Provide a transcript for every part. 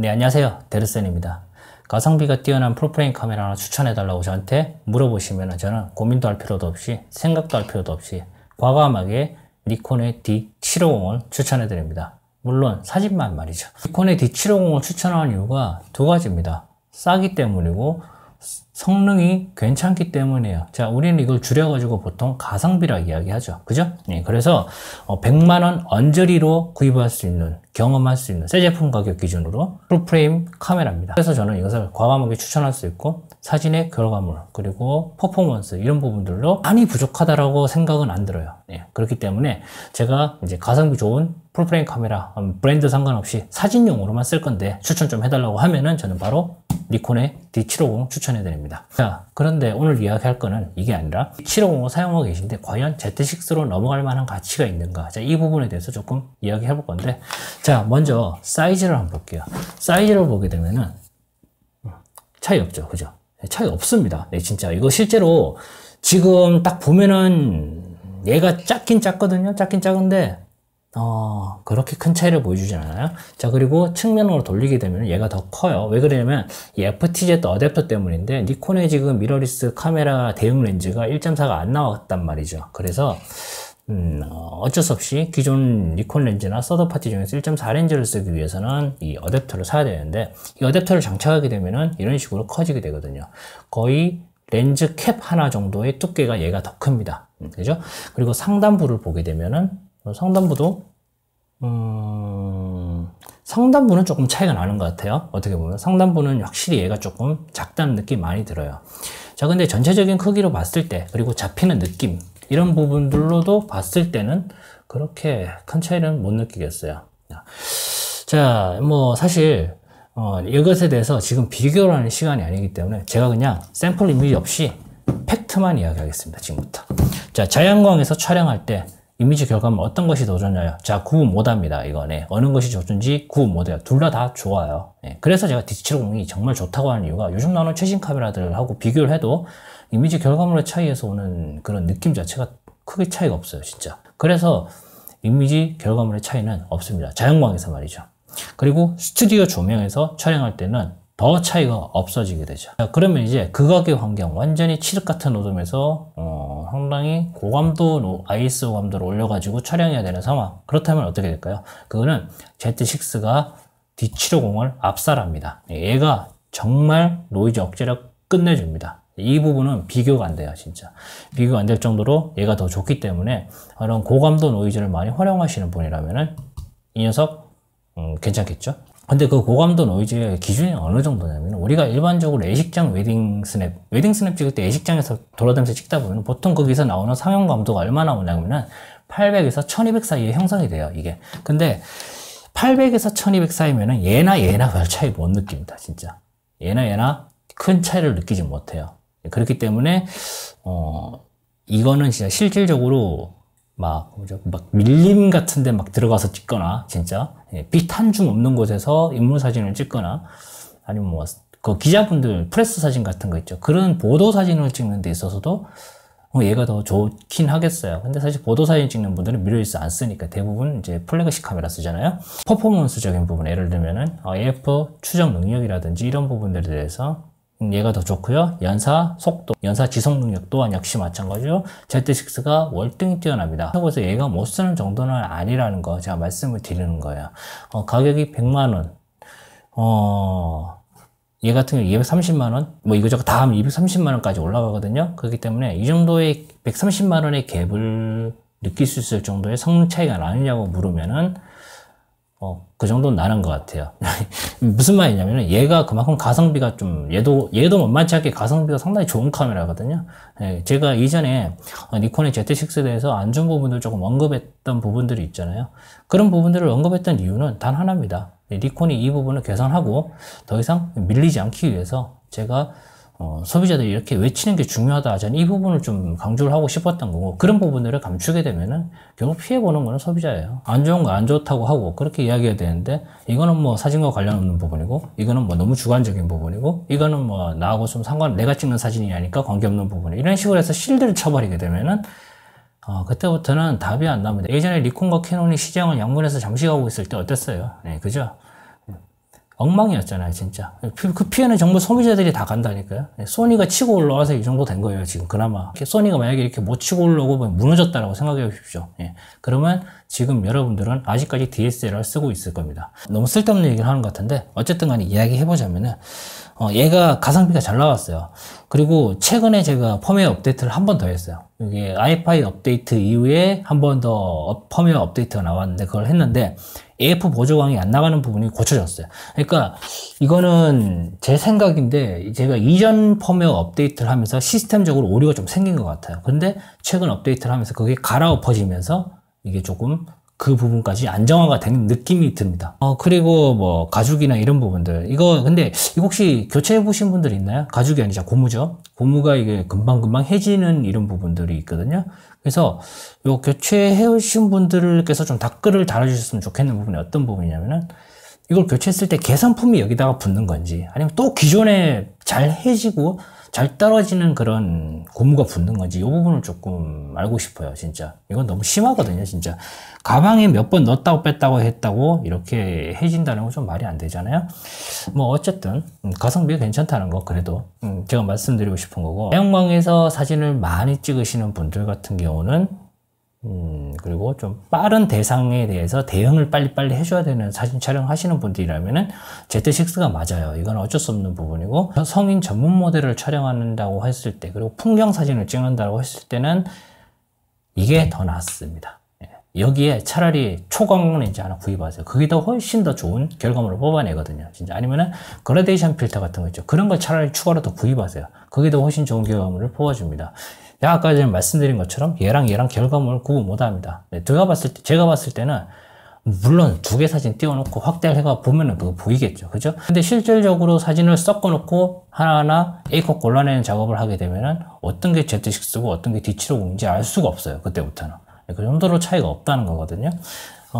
네, 안녕하세요. 데르센입니다. 가성비가 뛰어난 프로프레임 카메라 하나 추천해달라고 저한테 물어보시면 저는 고민도 할 필요도 없이 생각도 할 필요도 없이 과감하게 니콘의 D750을 추천해드립니다. 물론 사진만 말이죠. 니콘의 D750을 추천하는 이유가 두 가지입니다. 싸기 때문이고 성능이 괜찮기 때문이에요. 자, 우리는 이걸 줄여가지고 보통 가성비라 이야기하죠. 그죠? 네, 그래서 100만원 어, 언저리로 구입할 수 있는 경험할 수 있는 새 제품 가격 기준으로 풀프레임 카메라입니다. 그래서 저는 이것을 과감하게 추천할 수 있고 사진의 결과물 그리고 퍼포먼스 이런 부분들로 많이 부족하다라고 생각은 안 들어요. 네, 그렇기 때문에 제가 이제 가성비 좋은 풀프레임 카메라 음, 브랜드 상관없이 사진용으로만 쓸 건데 추천 좀 해달라고 하면은 저는 바로 니콘의 D750 추천해드립니다. 자, 그런데 오늘 이야기할 거는 이게 아니라 d 750을 사용하고 계신데 과연 Z6로 넘어갈 만한 가치가 있는가? 자, 이 부분에 대해서 조금 이야기해 볼 건데 자, 먼저 사이즈를 한번 볼게요. 사이즈를 보게 되면은 차이 없죠. 그죠? 차이 없습니다. 네, 진짜. 이거 실제로 지금 딱 보면은 얘가 작긴 작거든요. 작긴 작은데, 어, 그렇게 큰 차이를 보여주진 않아요. 자, 그리고 측면으로 돌리게 되면 얘가 더 커요. 왜 그러냐면, 이 FTZ 어댑터 때문인데, 니콘의 지금 미러리스 카메라 대응 렌즈가 1.4가 안 나왔단 말이죠. 그래서, 음, 어쩔 수 없이 기존 니콘 렌즈나 서드파티 중에서 1.4 렌즈를 쓰기 위해서는 이 어댑터를 사야 되는데 이 어댑터를 장착하게 되면은 이런 식으로 커지게 되거든요 거의 렌즈 캡 하나 정도의 두께가 얘가 더 큽니다 음, 그죠? 그리고 상단부를 보게 되면은 어, 상단부도 음... 상단부는 조금 차이가 나는 것 같아요 어떻게 보면 상단부는 확실히 얘가 조금 작다는 느낌 많이 들어요 자 근데 전체적인 크기로 봤을 때 그리고 잡히는 느낌 이런 부분들로도 봤을 때는 그렇게 큰 차이는 못 느끼겠어요. 자, 뭐 사실 어, 이것에 대해서 지금 비교를 하는 시간이 아니기 때문에 제가 그냥 샘플 이미지 없이 팩트만 이야기하겠습니다. 지금부터. 자, 자양광에서 촬영할 때 이미지 결과는 어떤 것이 더 좋냐요? 자, 구우 모다니다 이거네. 어느 것이 좋든지 구우 모다요. 둘 다 다 좋아요. 네. 그래서 제가 D750이 정말 좋다고 하는 이유가 요즘 나오는 최신 카메라들하고 비교를 해도 이미지 결과물의 차이에서 오는 그런 느낌 자체가 크게 차이가 없어요. 진짜. 그래서 이미지 결과물의 차이는 없습니다. 자연광에서 말이죠. 그리고 스튜디오 조명에서 촬영할 때는 더 차이가 없어지게 되죠. 자, 그러면 이제 극악의 그 환경, 완전히 칠흑 같은 노점에서 어, 상당히 고감도 아이스 고감도를 올려가지고 촬영해야 되는 상황. 그렇다면 어떻게 될까요? 그거는 Z6가 D750을 압살합니다. 예, 얘가 정말 노이즈 억제력 끝내줍니다. 이 부분은 비교가 안 돼요 진짜 비교가 안 될 정도로 얘가 더 좋기 때문에 그런 고감도 노이즈를 많이 활용하시는 분이라면 은이 녀석 음, 괜찮겠죠 근데 그 고감도 노이즈의 기준이 어느 정도냐면 우리가 일반적으로 애식장 웨딩 스냅 웨딩 스냅 찍을 때 애식장에서 돌아다니면서 찍다 보면 보통 거기서 나오는 상영 감도가 얼마나 오냐면은 800에서 1200 사이에 형성이 돼요 이게 근데 800에서 1200 사이면은 얘나 얘나 별 차이 못 느낍니다 진짜 얘나 얘나 큰 차이를 느끼지 못해요 그렇기 때문에 어 이거는 진짜 실질적으로 막, 뭐죠, 막 밀림 같은 데 막 들어가서 찍거나, 진짜. 빛한줌 예, 없는 곳에서 인물 사진을 찍거나, 아니면 뭐, 그 기자분들 프레스 사진 같은 거 있죠. 그런 보도 사진을 찍는 데 있어서도, 어, 얘가 더 좋긴 하겠어요. 근데 사실 보도 사진 찍는 분들은 미러리스 안 쓰니까 대부분 이제 플래그십 카메라 쓰잖아요. 퍼포먼스적인 부분, 예를 들면은, 어, AF 추적 능력이라든지 이런 부분들에 대해서 얘가 더 좋고요. 연사 속도, 연사 지속 능력 또한 역시 마찬가지로 Z6가 월등히 뛰어납니다. 그래서 얘가 못 쓰는 정도는 아니라는 거 제가 말씀을 드리는 거예요. 어, 가격이 100만 원. 어... 얘 같은 경우 230만원, 뭐 이거저거 다 하면 230만원까지 올라가거든요. 그렇기 때문에 이 정도의 130만원의 갭을 느낄 수 있을 정도의 성능 차이가 나느냐고 물으면은 어, 그 정도는 나는 것 같아요. 무슨 말이냐면 얘가 그만큼 가성비가 좀 얘도 얘도 만만치 않게 가성비가 상당히 좋은 카메라거든요. 예, 제가 이전에 어, 니콘의 Z6에 대해서 안전 부분들 조금 언급했던 부분들이 있잖아요. 그런 부분들을 언급했던 이유는 단 하나입니다. 예, 니콘이 이 부분을 개선하고 더 이상 밀리지 않기 위해서 제가 어, 소비자들이 이렇게 외치는 게 중요하다. 저는 이 부분을 좀 강조를 하고 싶었던 거고 그런 부분들을 감추게 되면은 결국 피해 보는 거는 소비자예요. 안 좋은 거 안 좋다고 하고 그렇게 이야기해야 되는데 이거는 뭐 사진과 관련 없는 부분이고 이거는 뭐 너무 주관적인 부분이고 이거는 뭐 나하고 좀 상관 내가 찍는 사진이 아니까 관계없는 부분 이런 이 식으로 해서 실드를 쳐버리게 되면은 어, 그때부터는 답이 안 나옵니다. 예전에 리콘과 캐논이 시장을 양문해서 잠식하고 있을 때 어땠어요? 네, 그죠? 엉망이었잖아요, 진짜. 그, 그 피해는 정부 소비자들이 다 간다니까요. 소니가 치고 올라와서 이 정도 된 거예요, 지금 그나마. 소니가 만약에 이렇게 못 치고 올라오고 무너졌다라고 생각해 보십시오. 예. 그러면 지금 여러분들은 아직까지 DSLR 쓰고 있을 겁니다. 너무 쓸데없는 얘기를 하는 것 같은데 어쨌든 간에 이야기해 보자면은 어, 얘가 가성비가 잘 나왔어요. 그리고 최근에 제가 펌웨어 업데이트를 한 번 더 했어요. 이게 아이파이 업데이트 이후에 한 번 더 펌웨어 업데이트가 나왔는데 그걸 했는데 AF 보조광이 안 나가는 부분이 고쳐졌어요. 그러니까 이거는 제 생각인데 제가 이전 펌웨어 업데이트를 하면서 시스템적으로 오류가 좀 생긴 것 같아요. 근데 최근 업데이트를 하면서 그게 갈아엎어지면서 이게 조금 그 부분까지 안정화가 된 느낌이 듭니다. 어, 그리고 뭐 가죽이나 이런 부분들 이거 근데 이거 혹시 교체해 보신 분들 있나요? 가죽이 아니죠 고무죠. 고무가 이게 금방금방 해지는 이런 부분들이 있거든요. 그래서 요 교체해 오신 분들께서 좀 댓글을 달아주셨으면 좋겠는 부분이 어떤 부분이냐면은 이걸 교체했을 때 개선품이 여기다가 붙는 건지 아니면 또 기존에 잘 해지고 잘 떨어지는 그런 고무가 붙는 건지 이 부분을 조금 알고 싶어요, 진짜. 이건 너무 심하거든요, 진짜. 가방에 몇 번 넣었다고 뺐다고 했다고 이렇게 해진다는 건 좀 말이 안 되잖아요. 뭐 어쨌든 음, 가성비가 괜찮다는 거 그래도 음, 제가 말씀드리고 싶은 거고 사용광에서 사진을 많이 찍으시는 분들 같은 경우는 음, 그리고 좀 빠른 대상에 대해서 대응을 빨리빨리 해줘야 되는 사진 촬영하시는 분들이라면은 Z6가 맞아요. 이건 어쩔 수 없는 부분이고 성인 전문 모델을 촬영한다고 했을 때 그리고 풍경 사진을 찍는다고 했을 때는 이게 더 낫습니다. 예, 여기에 차라리 초광렌즈 하나 구입하세요. 그게 더 훨씬 더 좋은 결과물을 뽑아내거든요. 진짜 아니면은 그라데이션 필터 같은 거 있죠. 그런 걸 차라리 추가로 더 구입하세요. 그게 더 훨씬 좋은 결과물을 뽑아줍니다. 제가 아까 전에 말씀드린 것처럼 얘랑 얘랑 결과물을 구분 못합니다. 네, 제가 봤을 때 제가 봤을 때는 물론 두 개 사진 띄워놓고 확대를 해가 보면은 그거 보이겠죠. 그죠? 근데 실질적으로 사진을 섞어놓고 하나하나 A컷 골라내는 작업을 하게 되면은 어떤 게 Z 식스고 어떤 게 D76인지 알 수가 없어요. 그때부터는. 네, 그 정도로 차이가 없다는 거거든요.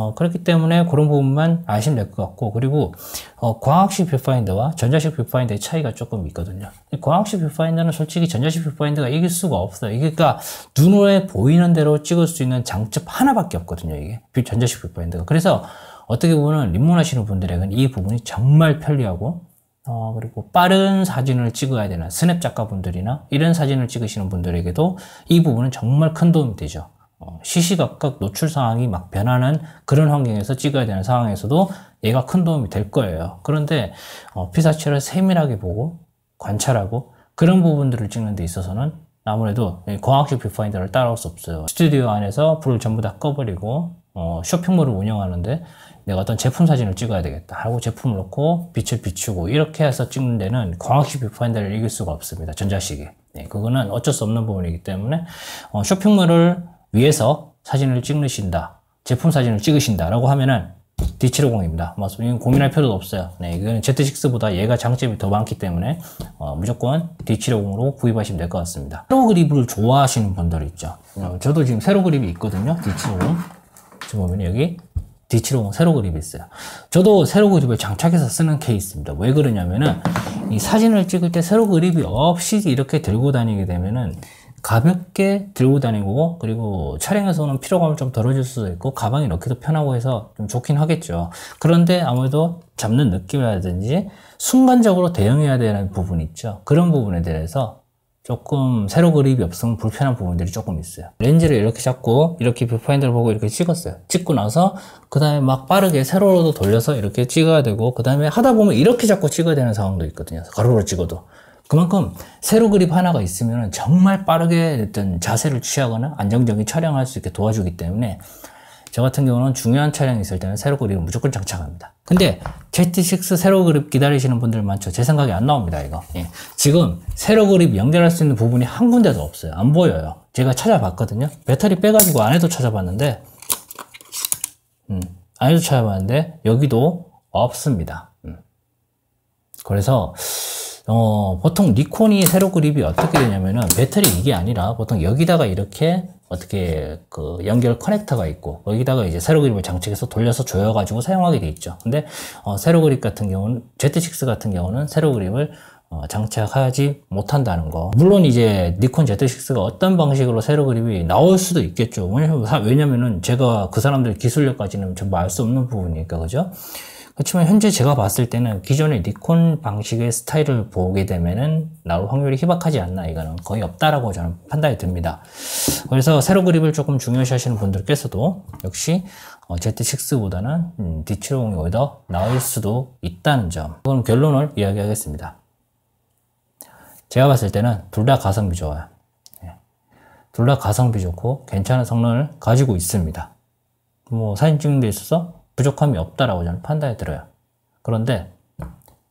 어, 그렇기 때문에 그런 부분만 아시면 될 것 같고 그리고 어, 광학식 뷰파인더와 전자식 뷰파인더의 차이가 조금 있거든요. 광학식 뷰파인더는 솔직히 전자식 뷰파인더가 이길 수가 없어요. 이게 그니까 눈에 보이는 대로 찍을 수 있는 장점 하나밖에 없거든요. 이게 전자식 뷰파인더가 그래서 어떻게 보면 입문하시는 분들에게는 이 부분이 정말 편리하고 어, 그리고 빠른 사진을 찍어야 되는 스냅 작가분들이나 이런 사진을 찍으시는 분들에게도 이 부분은 정말 큰 도움이 되죠. 어, 시시각각 노출 상황이 막 변하는 그런 환경에서 찍어야 되는 상황에서도 얘가 큰 도움이 될 거예요. 그런데 어, 피사체를 세밀하게 보고 관찰하고 그런 부분들을 찍는 데 있어서는 아무래도 광학식 뷰파인더를 따라올 수 없어요. 스튜디오 안에서 불을 전부 다 꺼버리고 어, 쇼핑몰을 운영하는데 내가 어떤 제품 사진을 찍어야 되겠다 하고 제품을 놓고 빛을 비추고 이렇게 해서 찍는 데는 광학식 뷰파인더를 이길 수가 없습니다. 전자시계 네, 그거는 어쩔 수 없는 부분이기 때문에 어, 쇼핑몰을 위에서 사진을 찍으신다. 제품 사진을 찍으신다라고 하면은 D750입니다. 뭐, 이건 고민할 필요도 없어요. 네, 이거는 Z6보다 얘가 장점이 더 많기 때문에 어, 무조건 D750으로 구입하시면 될 것 같습니다. 세로 그립을 좋아하시는 분들 있죠. 어, 저도 지금 새로 그립이 있거든요. D750. 지금 보면 여기 D750 새로 그립이 있어요. 저도 새로 그립을 장착해서 쓰는 케이스입니다. 왜 그러냐면은 이 사진을 찍을 때새로 그립이 없이 이렇게 들고 다니게 되면은 가볍게 들고 다니고 그리고 촬영에서는 피로감을 좀 덜어줄 수도 있고 가방에 넣기도 편하고 해서 좀 좋긴 하겠죠 그런데 아무래도 잡는 느낌이라든지 순간적으로 대응해야 되는 부분이 있죠 그런 부분에 대해서 조금 세로 그립이 없으면 불편한 부분들이 조금 있어요 렌즈를 이렇게 잡고 이렇게 뷰파인더를 보고 이렇게 찍었어요 찍고 나서 그 다음에 막 빠르게 세로로도 돌려서 이렇게 찍어야 되고 그 다음에 하다 보면 이렇게 잡고 찍어야 되는 상황도 있거든요 가로로 찍어도 그만큼 세로 그립 하나가 있으면 정말 빠르게 어떤 자세를 취하거나 안정적인 촬영할 수 있게 도와주기 때문에 저 같은 경우는 중요한 촬영이 있을 때는 세로 그립을 무조건 장착합니다. 근데 j t 6 세로 그립 기다리시는 분들 많죠. 제생각에안 나옵니다, 이거. 예. 지금 세로 그립 연결할 수 있는 부분이 한 군데도 없어요. 안 보여요. 제가 찾아봤거든요. 배터리 빼가지고 안에도 찾아봤는데, 음, 안에도 찾아봤는데, 여기도 없습니다. 음. 그래서, 어, 보통 니콘이 세로 그립이 어떻게 되냐면은 배터리 이게 아니라 보통 여기다가 이렇게 어떻게 그 연결 커넥터가 있고 여기다가 이제 세로 그립을 장착해서 돌려서 조여 가지고 사용하게 돼 있죠. 근데 어, 세로 그립 같은 경우는 Z6 같은 경우는 세로 그립을 어, 장착하지 못한다는 거 물론 이제 니콘 Z6가 어떤 방식으로 세로 그립이 나올 수도 있겠죠 왜냐면, 은 제가 그 사람들 기술력까지는 전부 알 수 없는 부분이니까 그죠 그렇지만 현재 제가 봤을 때는 기존의 니콘 방식의 스타일을 보게 되면은 나올 확률이 희박하지 않나 이거는 거의 없다라고 저는 판단이 듭니다. 그래서 세로 그립을 조금 중요시 하시는 분들께서도 역시 어, Z6보다는 음, D70이 오히려 나을 수도 있다는 점. 그건 결론을 이야기하겠습니다. 제가 봤을 때는 둘 다 가성비 좋아요. 예. 둘다 가성비 좋고 괜찮은 성능을 가지고 있습니다. 뭐 사진 찍는 데 있어서 부족함이 없다라고 저는 판단이 들어요. 그런데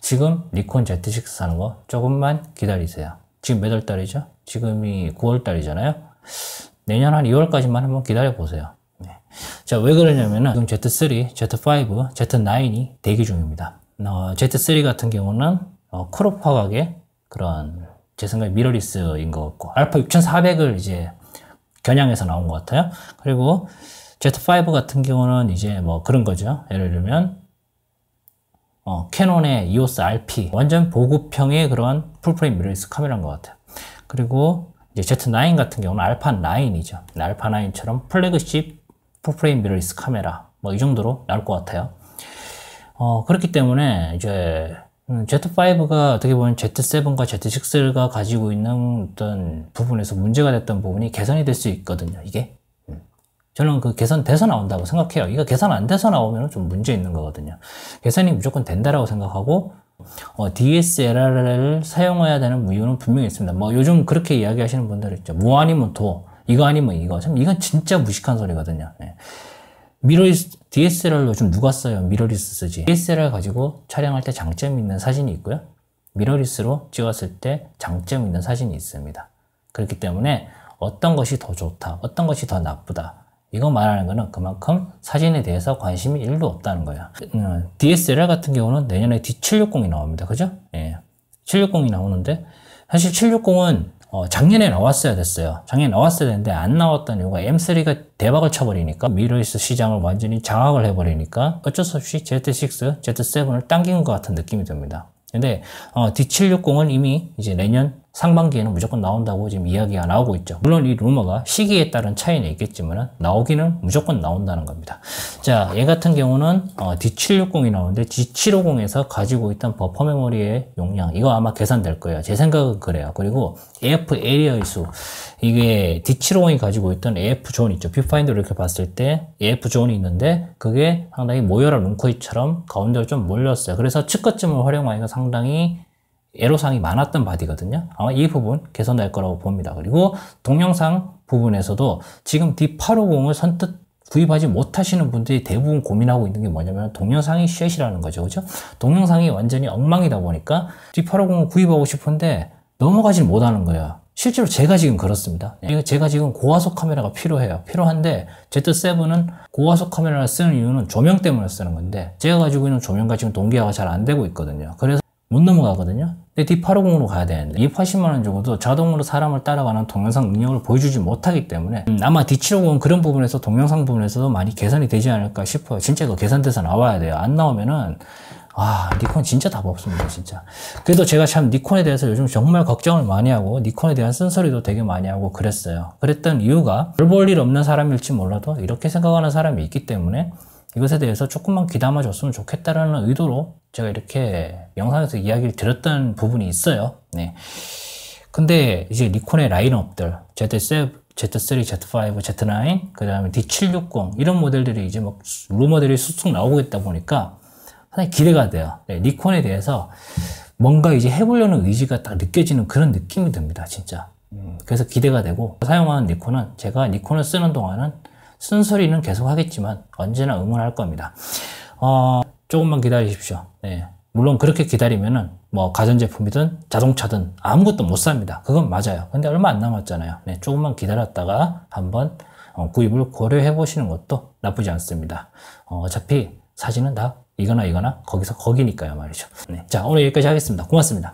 지금 니콘 Z6 사는 거 조금만 기다리세요. 지금 몇 월 달이죠? 지금이 9월 달이잖아요. 내년 한 2월까지만 한번 기다려 보세요. 네. 자, 왜 그러냐면은 지금 Z3, Z5, Z9이 대기 중입니다. 어, Z3 같은 경우는 어, 크롭 화각의 그런 제 생각에 미러리스인 것 같고 알파 6400을 이제 겨냥해서 나온 것 같아요. 그리고 Z5 같은 경우는 이제 뭐 그런 거죠. 예를 들면 어, 캐논의 EOS RP 완전 보급형의 그런 풀프레임 미러리스 카메라인 것 같아요. 그리고 이제 Z9 같은 경우는 알파 9이죠. 알파 9처럼 플래그십 풀프레임 미러리스 카메라 뭐 이 정도로 나올 것 같아요. 어, 그렇기 때문에 이제 음, Z5가 어떻게 보면 Z7과 Z6가 가지고 있는 어떤 부분에서 문제가 됐던 부분이 개선이 될 수 있거든요, 이게. 저는 그 개선돼서 나온다고 생각해요. 이거 개선 안 돼서 나오면 좀 문제 있는 거거든요. 개선이 무조건 된다라고 생각하고 어, DSLR을 사용해야 되는 이유는 분명히 있습니다. 뭐 요즘 그렇게 이야기하시는 분들 있죠. 뭐 아니면 도, 이거 아니면 이거. 참 이건 진짜 무식한 소리거든요. 예. 미러리스 DSLR 요즘 누가 써요? 미러리스 쓰지. DSLR 가지고 촬영할 때 장점이 있는 사진이 있고요. 미러리스로 찍었을 때 장점이 있는 사진이 있습니다. 그렇기 때문에 어떤 것이 더 좋다, 어떤 것이 더 나쁘다 이거 말하는 거는 그만큼 사진에 대해서 관심이 1도 없다는 거야. 음, DSLR 같은 경우는 내년에 D760이 나옵니다. 그죠? 예. 760이 나오는데 사실 760은 어, 작년에 나왔어야 됐어요. 작년에 나왔어야 되는데 안 나왔던 이유가 M3가 대박을 쳐버리니까 미러리스 시장을 완전히 장악을 해버리니까 어쩔 수 없이 Z6, Z7을 당긴 것 같은 느낌이 듭니다. 근데 어, D760은 이미 이제 내년 상반기에는 무조건 나온다고 지금 이야기가 나오고 있죠. 물론 이 루머가 시기에 따른 차이는 있겠지만 나오기는 무조건 나온다는 겁니다. 자, 얘 같은 경우는 어, D760이 나오는데 d 7 5 0에서 가지고 있던 버퍼 메모리의 용량 이거 아마 계산될 거예요. 제 생각은 그래요. 그리고 AF 에리어의 수 이게 D750이 가지고 있던 AF 존 있죠. 뷰파인더로 이렇게 봤을 때 AF 존이 있는데 그게 상당히 모여라 룸코이처럼 가운데로 좀 몰렸어요. 그래서 측거점을 활용하기가 상당히 애로사항이 많았던 바디거든요. 아마 이 부분 개선될 거라고 봅니다. 그리고 동영상 부분에서도 지금 D850을 선뜻 구입하지 못하시는 분들이 대부분 고민하고 있는 게 뭐냐면 동영상이 쉣이라는 거죠. 그죠? 동영상이 완전히 엉망이다 보니까 D850을 구입하고 싶은데 넘어가지 못하는 거예요. 실제로 제가 지금 그렇습니다. 예, 제가 지금 고화소 카메라가 필요해요. 필요한데 Z7은 고화소 카메라를 쓰는 이유는 조명 때문에 쓰는 건데 제가 가지고 있는 조명과 지금 동기화가 잘 안 되고 있거든요. 그래서 못 넘어가거든요. 근데 D850으로 가야 되는데 280만원 e 주고도 자동으로 사람을 따라가는 동영상 능력을 보여주지 못하기 때문에 음, 아마 D750은 그런 부분에서 동영상 부분에서도 많이 개선이 되지 않을까 싶어요. 진짜 이거 계산돼서 나와야 돼요. 안 나오면은 아 니콘 진짜 답 없습니다 진짜 그래도 제가 참 니콘에 대해서 요즘 정말 걱정을 많이 하고 니콘에 대한 쓴소리도 되게 많이 하고 그랬어요 그랬던 이유가 별볼일 없는 사람일지 몰라도 이렇게 생각하는 사람이 있기 때문에 이것에 대해서 조금만 귀담아 줬으면 좋겠다라는 의도로 제가 이렇게 영상에서 이야기를 드렸던 부분이 있어요. 네. 근데 이제 니콘의 라인업들, Z7, Z3, Z5, Z9, 그 다음에 D760 이런 모델들이 이제 막 루머들이 쑥쑥 나오고 있다 보니까 상당히 기대가 돼요. 네, 니콘에 대해서 뭔가 이제 해보려는 의지가 딱 느껴지는 그런 느낌이 듭니다, 진짜. 음, 그래서 기대가 되고 사용하는 니콘은 제가 니콘을 쓰는 동안은 순서리는 계속 하겠지만 언제나 응원할 겁니다. 어, 조금만 기다리십시오. 네. 물론 그렇게 기다리면은 뭐 가전제품이든 자동차든 아무것도 못 삽니다. 그건 맞아요. 근데 얼마 안 남았잖아요. 네, 조금만 기다렸다가 한번 어, 구입을 고려해 보시는 것도 나쁘지 않습니다. 어, 어차피 사진은 다 이거나 이거나 거기서 거기니까요 말이죠. 네, 자 오늘 여기까지 하겠습니다. 고맙습니다.